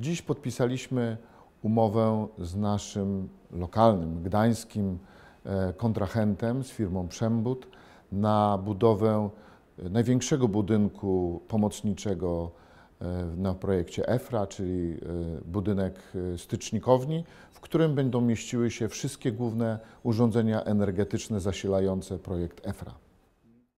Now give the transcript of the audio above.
Dziś podpisaliśmy umowę z naszym lokalnym, gdańskim e, kontrahentem, z firmą Przembud, na budowę e, największego budynku pomocniczego e, na projekcie EFRA, czyli budynek stycznikowni, w którym będą mieściły się wszystkie główne urządzenia energetyczne zasilające projekt EFRA.